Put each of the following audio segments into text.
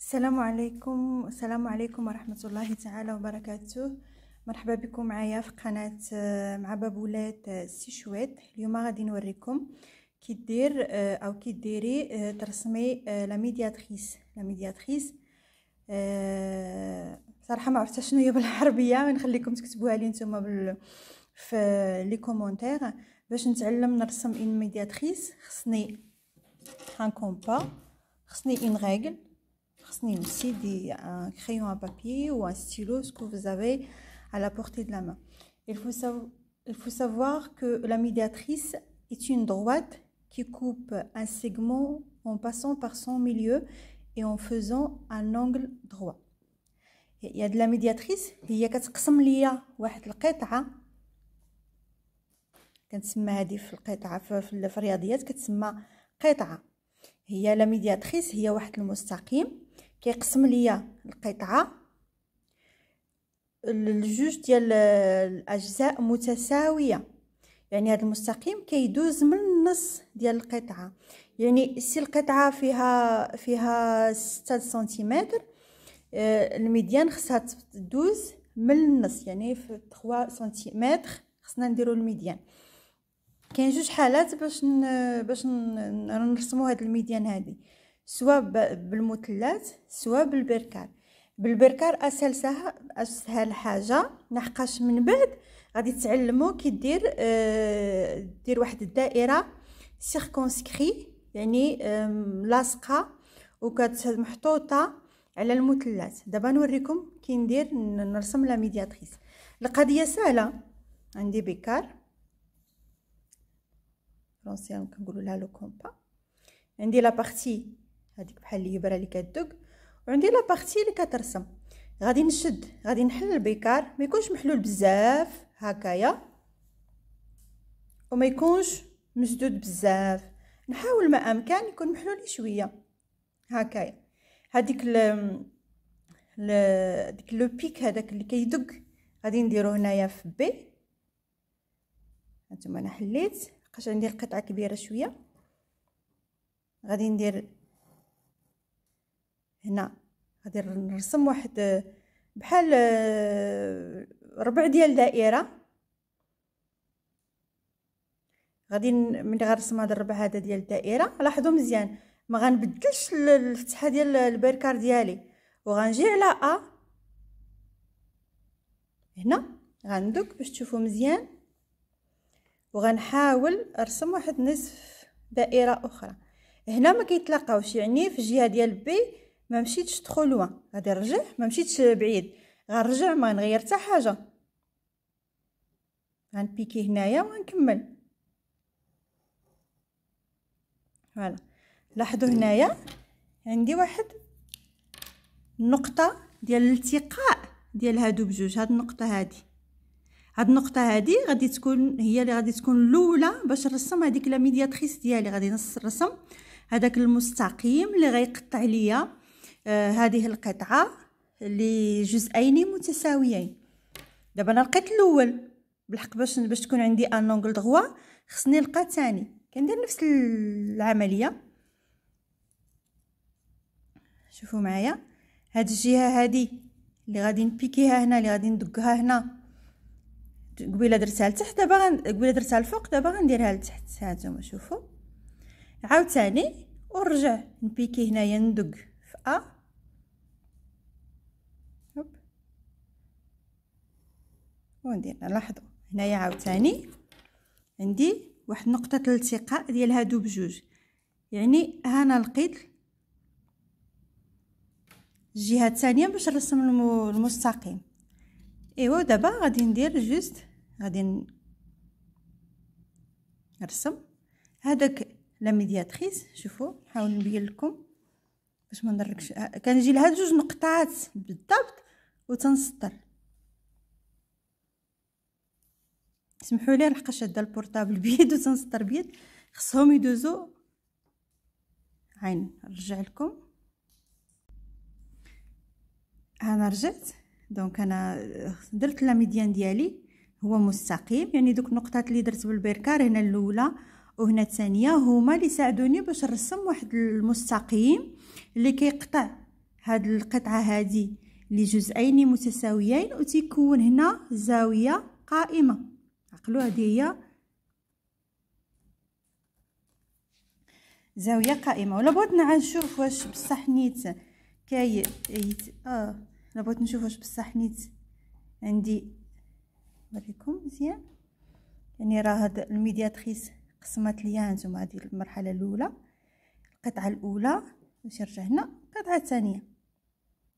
السلام عليكم السلام عليكم ورحمة الله تعالى وبركاته مرحبا بكم معايا في قناة آه، مع بابولات آه، سيشويت اليوم غادي نوريكم كي دير آه، او كي ديري ترسمي لا ميدياتريس لا ميدياتريس صراحة ما عرفتش شنو هي بالعربية غنخليكم تكتبوها لي نتوما بال في لي كومونتير باش نتعلم نرسم ان ميدياتريس خصني ان كومبا خصني ان ريغل C'est aussi un crayon à papier ou un stylo, ce que vous avez à la portée de la main. Il faut, savoir, que la médiatrice est une droite qui coupe un segment en passant par son milieu et en faisant un angle droit. Il y a de la médiatrice, il une s'appelle هي لا ميدياتريس هي واحد المستقيم كيقسم ليا القطعه الجوج ديال الاجزاء متساويه يعني هذا المستقيم كيدوز من النص ديال القطعه يعني سي القطعه فيها فيها 6 سنتيمتر آه، الميديان خصها تدوز من النص يعني في 3 سنتيمتر خصنا نديرو الميديان كاين جوج حالات باش ن... باش نرسموا هاد الميديان هادي سواء ب... بالمثلث سواء بالبركار بالبركار اسهل سهل اسهل حاجه لحقاش من بعد غادي تعلموا كي دير آه... دير واحد الدائره سيركونسكري يعني لاصقه وكتمحطوطه على المثلث دابا نوريكم كي ندير نرسم لا ميدياتريس القضيه سهله عندي بكار بالفرونسي كنقولوا لها لو كومبا عندي لا بارتي هذيك بحال اليبره اللي كدق وعندي لا بارتي اللي كترسم غادي نشد غادي نحل البيكار ما يكونش محلول بزاف هكايا وما يكونش مسدود بزاف نحاول ما امكن يكون محلول شويه هكايا هذيك ال ل... ديك لو بيك هذاك اللي كيدق غادي نديرو هنايا في بي هانتوما انا حليت خاش عندي قطعه كبيره شويه غادي ندير هنا غادي نرسم واحد بحال آه، ربع ديال دائره غادي ملي غنرسم هذا الربع هذا ديال الدائره لاحظوا مزيان ما غنبدلش الفتحه ديال البركار ديالي وغنجي على ا هنا غندوك باش تشوفوا مزيان وغنحاول نرسم واحد نصف دائره اخرى هنا ما كيتلاقاوش يعني في الجهه ديال بي ما مشيتش تخو غادي نرجع ما مشيتش بعيد غنرجع ما نغير حتى حاجه غنبيكي هنايا وغنكمل فوالا لاحظوا هنايا عندي واحد النقطه ديال الالتقاء ديال هادو بجوج هاد النقطه هادي هاد النقطه هادي غادي تكون هي اللي غادي تكون الاولى باش نرسم هذيك لا ميدياتريس ديالي غادي نرسم هذاك المستقيم اللي غيقطع ليا آه هذه القطعه لجزئين متساويين دابا انا لقيت الاول بالحق باش باش تكون عندي ان لونغل دغوا خصني نلقى ثاني كندير نفس العمليه شوفوا معايا هاد الجهه هادي اللي غادي نبيكيها هنا اللي غادي ندقها هنا قبيله درتها لتحت دابا قبيله درتها لفوق دابا غنديرها لتحت هانتوما شوفوا عاوتاني ونرجع نبيكي هنايا ندق في ا هوب وندير لاحظوا هنايا عاوتاني عندي واحد نقطه الالتقاء ديال هادو بجوج يعني هنا لقيت الجهه الثانيه باش نرسم المستقيم ايوا دابا غادي ندير جوست غادي نرسم هذاك لا ميدياتريس شوفوا نحاول نبين لكم باش ما نضركش آه، كنجي لهاد جوج نقطات بالضبط وتنسطر سمحوا لي لحقاش هذا البورطابل بيد وتنسطر بيد خصهم يدوزو عين نرجع لكم انا رجعت دونك انا درت لا ميديان ديالي هو مستقيم يعني دوك النقطات اللي درت بالبركار هنا الاولى وهنا الثانيه هما اللي ساعدوني باش نرسم واحد المستقيم اللي كيقطع هاد القطعه هادي لجزئين متساويين وتيكون هنا زاويه قائمه عقلوا هذه هي زاويه قائمه ولا بغيت نشوف واش بصح نيت كاي اه بغيت نشوف واش بصح نيت عندي نوريكم مزيان يعني راه هاد الميدياتريس قسمت ليا هانتوما هادي المرحله الاولى القطعه الاولى باش نرجع هنا القطعه الثانيه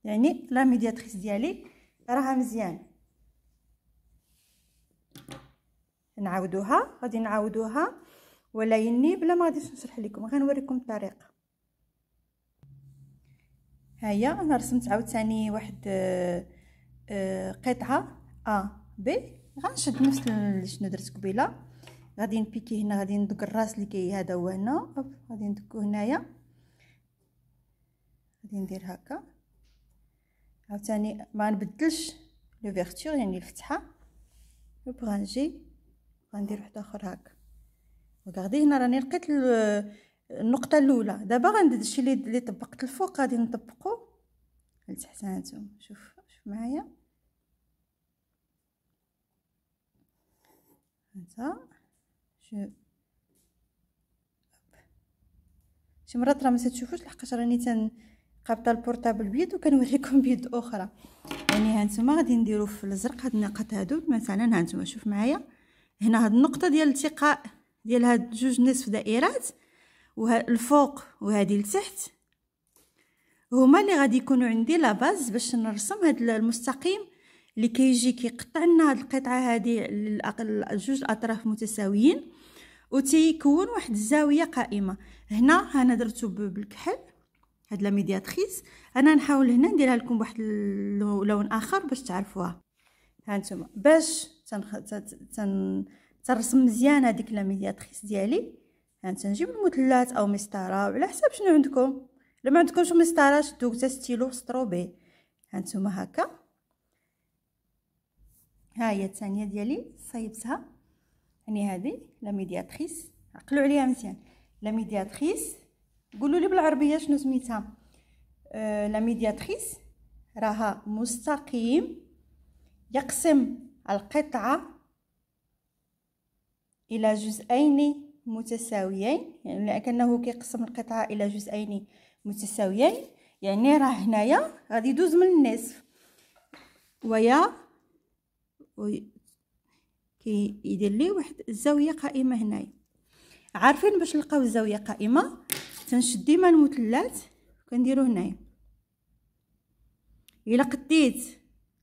يعني لا ميدياتريس ديالي راها مزيان نعاودوها غادي نعاودوها ولا يني بلا ما غاديش نشرح لكم غنوريكم الطريقه هي انا رسمت عاوتاني واحد آه آه قطعه ا بي غنشد نفس شنو درت قبيله غادي نبيكي هنا غادي ندق الراس اللي كي هذا هو هنا غادي ندكو هنايا غادي ندير هكا عاوتاني ما نبدلش لو فيرتور يعني الفتحه وبغنجي غندير وحده اخر هكا وغادي هنا راني لقيت النقطه الاولى دابا غندير الشيء اللي طبقت الفوق غادي نطبقو لتحت هانتوما شوف شوف معايا هذا جو شي مرات راه ما تشوفوش لحقاش راني تن قابطه البورطابل بيض وكنوريكم بيد اخرى يعني هانتوما غادي نديرو في الزرق هاد النقط هادو مثلا هانتوما شوف معايا هنا هاد النقطه ديال الالتقاء ديال هاد جوج نصف دائرات والفوق وهادي لتحت هما اللي غادي يكونوا عندي لا باز باش نرسم هاد المستقيم اللي كيجي كيقطع لنا هاد القطعه هذه جوج الاطراف متساويين وتيكون واحد الزاويه قائمه هنا انا درتو بالكحل هاد لا انا نحاول هنا نديرها لكم بواحد لون اخر باش تعرفوها ها نتوما باش تنخ... تن... تنرسم مزيان هذيك لا ديالي ها تنجيب المثلث او مسطره وعلى حساب شنو عندكم لما عندكمش مسطره شدو حتى ستيلو سطرو بيه ها نتوما هكا ها هي الثانيه ديالي صايبتها يعني هذه لا ميدياتريس عقلوا عليها مزيان لا ميدياتريس قولوا لي بالعربيه شنو سميتها آه لا ميدياتريس راها مستقيم يقسم القطعه الى جزئين متساويين يعني لكنه كيقسم القطعه الى جزئين متساويين يعني راه هنايا غادي يدوز من النصف ويا كيدير لي واحد الزاويه قائمه هنايا عارفين باش نلقاو الزاويه قائمه تنشد ديما المثلث كنديرو هنايا الا قديت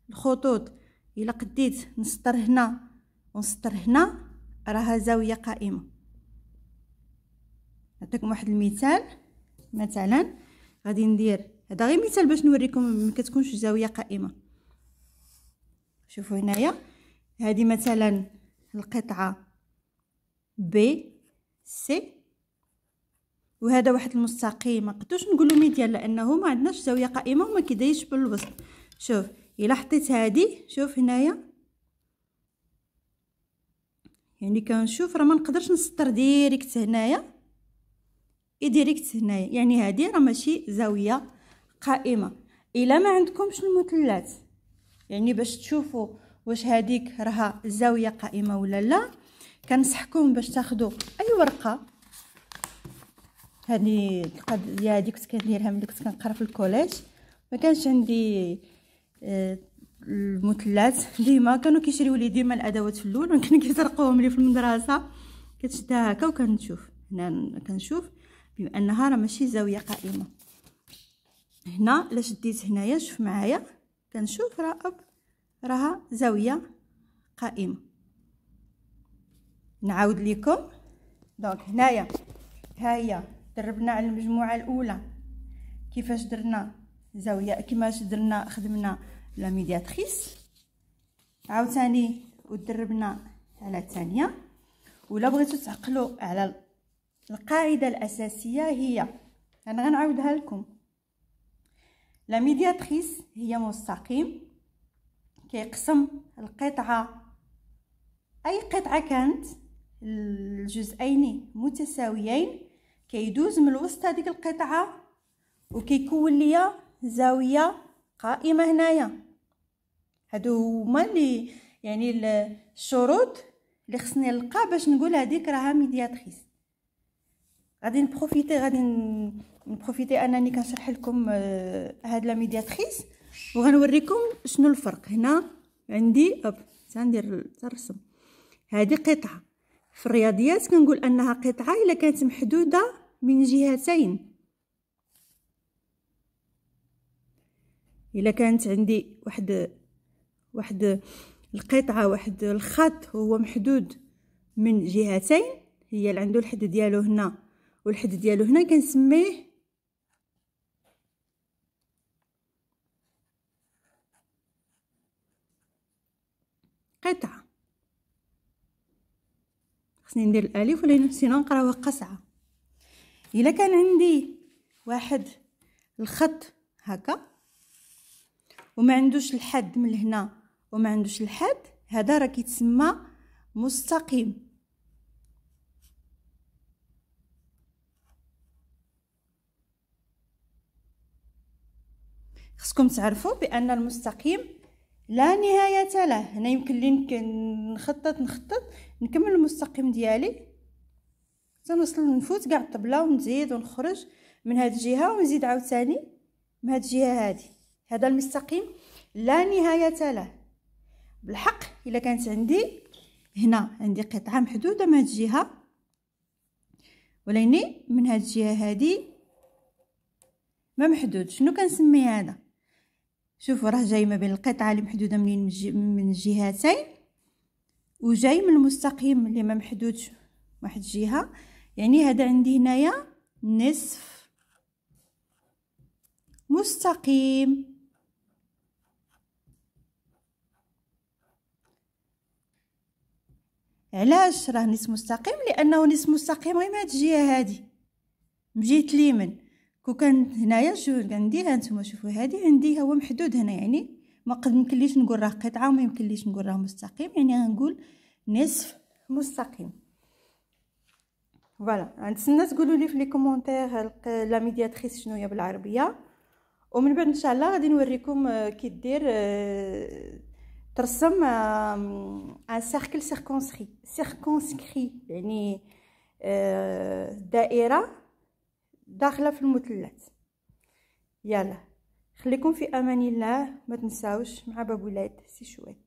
الخطوط الا قديت نسطر هنا ونسطر هنا راها زاويه قائمه نعطيكم واحد المثال مثلا غادي ندير هذا غير مثال باش نوريكم ما كتكونش زاويه قائمه شوفوا هنايا هذه مثلا القطعة بي سي وهذا واحد المستقيم ما قدوش نقولو ميديان لانه ما عندناش زاويه قائمه وما كيدايش بالوسط شوف الا حطيت هادي شوف هنايا يعني كنشوف راه ما نقدرش نسطر ديريكت هنايا اي ديريكت هنايا يعني هادي راه ماشي زاويه قائمه الا ما عندكمش المثلث يعني باش تشوفوا واش هذيك راها الزاويه قائمه ولا لا كنصحكم باش تاخذوا اي ورقه هذه القد يا هذه كنت كنديرها ملي كنت كنقرا في الكوليج ما كانش عندي آه، المثلث ديما كانوا كيشريو لي ديما الادوات في الاول ممكن كيسرقوهم لي في المدرسه كتشدها هكا وكنشوف هنا كنشوف بما انها راه ماشي زاويه قائمه هنا لا شديت هنايا شوف معايا كنشوف راه اب راها زاوية قائمة نعاود لكم دونك هنايا ها هي دربنا على المجموعة الأولى كيفاش درنا زاوية كيفاش درنا خدمنا لا ميدياتريس عاوتاني ودربنا على الثانية ولا بغيتو تعقلوا على القاعدة الأساسية هي أنا غنعاودها لكم لا ميدياتريس هي مستقيم كيقسم القطعة أي قطعة كانت الجزئين متساويين كيدوز من الوسط هذيك القطعة وكيكون ليا زاوية قائمة هنايا هادو هما اللي يعني الشروط اللي خصني نلقى باش نقول هذيك راها ميدياتريس غادي نبروفيتي غادي نبروفيتي انني كنشرح لكم آه، هاد لا ميدياتريس وغنوريكم شنو الفرق هنا عندي اب تندير الرسم هذه قطعه في الرياضيات كنقول انها قطعه الا كانت محدوده من جهتين الا كانت عندي واحد واحد القطعه واحد الخط هو محدود من جهتين هي اللي عنده الحد ديالو هنا والحد ديالو هنا كنسميه قطعة خصني ندير الالف ولا سينو نقراوها قصعة الا كان عندي واحد الخط هكا وما عندوش الحد من هنا وما عندوش الحد هذا راه كيتسمى مستقيم خصكم تعرفوا بان المستقيم لا نهاية له هنا يمكن لي نخطط نخطط نكمل المستقيم ديالي تنوصل نفوت كاع الطبلة ونزيد ونخرج من هاد الجهة ونزيد عاوتاني من هاد الجهة هادي هذا المستقيم لا نهاية له بالحق إلا كانت عندي هنا عندي قطعة محدودة من هاد الجهة وليني من هاد الجهة هادي ما محدود شنو كنسمي هذا شوفوا راه جاي ما بين القطعه اللي محدوده من من الجهتين وجاي من المستقيم اللي ما محدودش واحد الجهه يعني هذا عندي هنايا نصف مستقيم علاش راه نصف مستقيم لانه نصف مستقيم غير من هاد الجهه هادي من جهه اليمين كو كان هنايا شو ها نتوما شوفوا هذه عندي هو محدود هنا يعني ما قد يمكنليش نقول راه قطعه وما يمكنليش نقول راه مستقيم يعني غنقول نصف مستقيم فوالا غنتسنى تقولوا لي في لي كومونتير لا ميدياتريس شنو هي بالعربيه ومن بعد ان شاء الله غادي نوريكم آه، كي دير آه، ترسم ان سيركل سيركونسكري سيركونسكري يعني آه، دائره داخله في المثلث يلا خليكم في امان الله ما تنساوش مع باب ولاد سي شويه